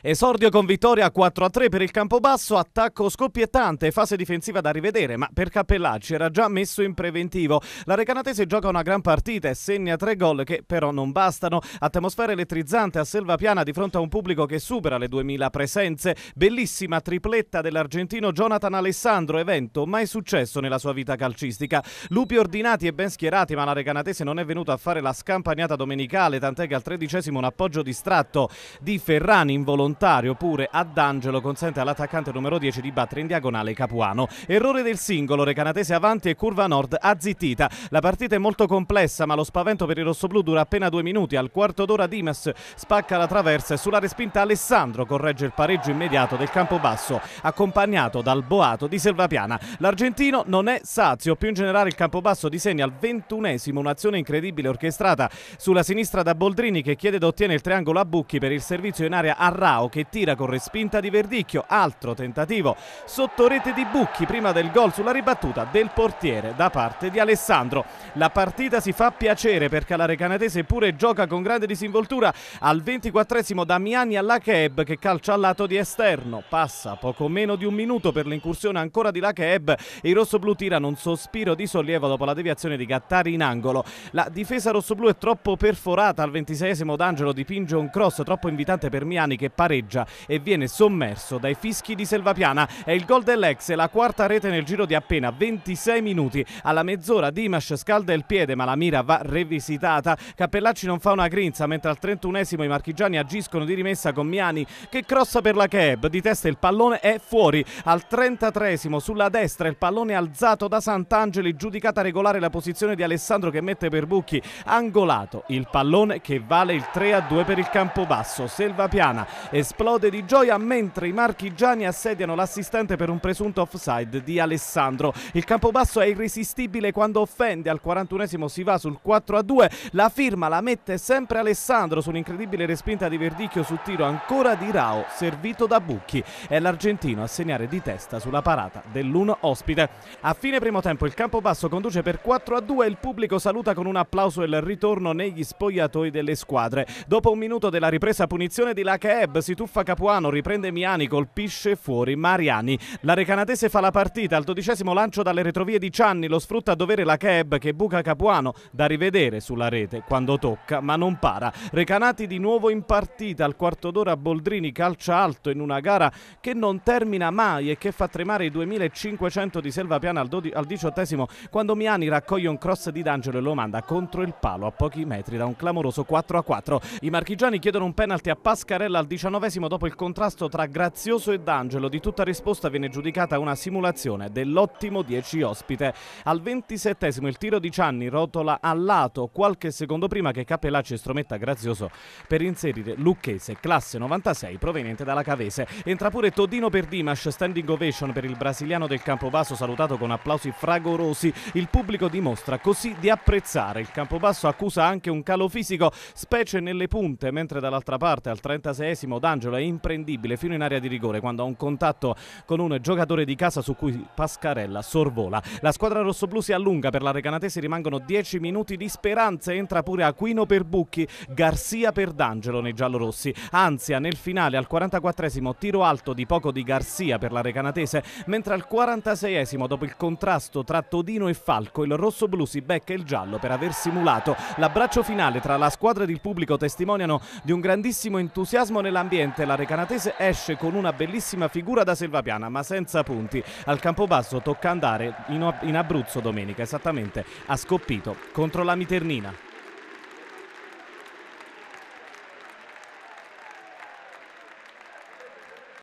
Esordio con vittoria 4-3 per il Campobasso, attacco scoppiettante, fase difensiva da rivedere, ma per Cappellacci era già messo in preventivo. La Recanatese gioca una gran partita e segna tre gol che però non bastano. Atmosfera elettrizzante a Selva Piana di fronte a un pubblico che supera le 2000 presenze. Bellissima tripletta dell'argentino Jonathan Alessandro, evento mai successo nella sua vita calcistica. Lupi ordinati e ben schierati, ma la Recanatese non è venuta a fare la scampagnata domenicale, tant'è che al tredicesimo un appoggio distratto di Ferrani involontario involontario pure ad Angelo consente all'attaccante numero 10 di battere in diagonale Capuano. Errore del singolo, Recanatese avanti e Curva Nord azzittita. La partita è molto complessa ma lo spavento per il rossoblù dura appena due minuti. Al quarto d'ora Dimas spacca la traversa e sulla respinta Alessandro corregge il pareggio immediato del campo basso accompagnato dal boato di Selvapiana. L'argentino non è sazio, più in generale il campo basso disegna al ventunesimo un'azione incredibile orchestrata sulla sinistra da Boldrini che chiede d'ottiene il triangolo a Bucchi per il servizio in area a Rao Leao che tira con respinta di Verdicchio, altro tentativo sotto rete di Bucchi prima del gol sulla ribattuta del portiere da parte di Alessandro. La partita si fa piacere per Calare Canadese eppure gioca con grande disinvoltura al 24esimo Damiani all'Akeb che calcia al lato di esterno. Passa poco meno di un minuto per l'incursione ancora di Lacheb e i rossoblù tirano un sospiro di sollievo dopo la deviazione di Gattari in angolo. La difesa rossoblù è troppo perforata al 26esimo D'Angelo dipinge un cross troppo invitante per Miani che pare pareggia e viene sommerso dai fischi di Selvapiana. È il gol dell'ex, e la quarta rete nel giro di appena 26 minuti. Alla mezz'ora Dimash scalda il piede ma la mira va revisitata. Cappellacci non fa una grinza mentre al 31esimo i marchigiani agiscono di rimessa con Miani che crossa per la Keb. Di testa il pallone è fuori. Al 33esimo sulla destra il pallone alzato da Sant'Angeli giudicata regolare la posizione di Alessandro che mette per bucchi. Angolato il pallone che vale il 3 a 2 per il campo Campobasso. Selvapiana esplode di gioia mentre i marchigiani assediano l'assistente per un presunto offside di Alessandro. Il Campobasso è irresistibile quando offende, al 41esimo si va sul 4 a 2, la firma la mette sempre Alessandro su un'incredibile respinta di Verdicchio su tiro ancora di Rao, servito da Bucchi. È l'argentino a segnare di testa sulla parata dell'1 ospite. A fine primo tempo il Campobasso conduce per 4 a 2 e il pubblico saluta con un applauso il ritorno negli spogliatoi delle squadre. Dopo un minuto della ripresa punizione di Lacaeb si tuffa Capuano, riprende Miani, colpisce fuori Mariani. La Recanatese fa la partita, al dodicesimo lancio dalle retrovie di Cianni, lo sfrutta a dovere la Keb che buca Capuano, da rivedere sulla rete quando tocca ma non para. Recanati di nuovo in partita, al quarto d'ora Boldrini calcia alto in una gara che non termina mai e che fa tremare i 2500 di Selva Piana al, al diciottesimo quando Miani raccoglie un cross di D'Angelo e lo manda contro il palo a pochi metri da un clamoroso 4 a 4. I marchigiani chiedono un penalty a Pascarella al 19 diciannovesimo dopo il contrasto tra Grazioso e D'Angelo di tutta risposta viene giudicata una simulazione dell'ottimo 10 ospite. Al ventisettesimo il tiro di Cianni rotola a lato qualche secondo prima che Cappellacci estrometta Grazioso per inserire Lucchese, classe 96 proveniente dalla Cavese. Entra pure Todino per Dimash, standing ovation per il brasiliano del Campobasso salutato con applausi fragorosi. Il pubblico dimostra così di apprezzare. Il Campobasso accusa anche un calo fisico, specie nelle punte, mentre dall'altra parte al 36 trentaseiesimo D'Angelo è imprendibile fino in area di rigore quando ha un contatto con un giocatore di casa su cui Pascarella sorvola. La squadra rossoblu si allunga per la Recanatese, rimangono 10 minuti di speranza, entra pure Aquino per Bucchi, Garzia per D'Angelo nei giallorossi. Ansia nel finale al 44esimo tiro alto di poco di Garzia per la Recanatese, mentre al 46esimo dopo il contrasto tra Todino e Falco il rossoblu si becca il giallo per aver simulato l'abbraccio finale tra la squadra ed il pubblico testimoniano di un grandissimo entusiasmo nella ambiente la recanatese esce con una bellissima figura da Selvapiana ma senza punti. Al Campobasso tocca andare in Abruzzo domenica, esattamente a Scoppito contro la Miternina.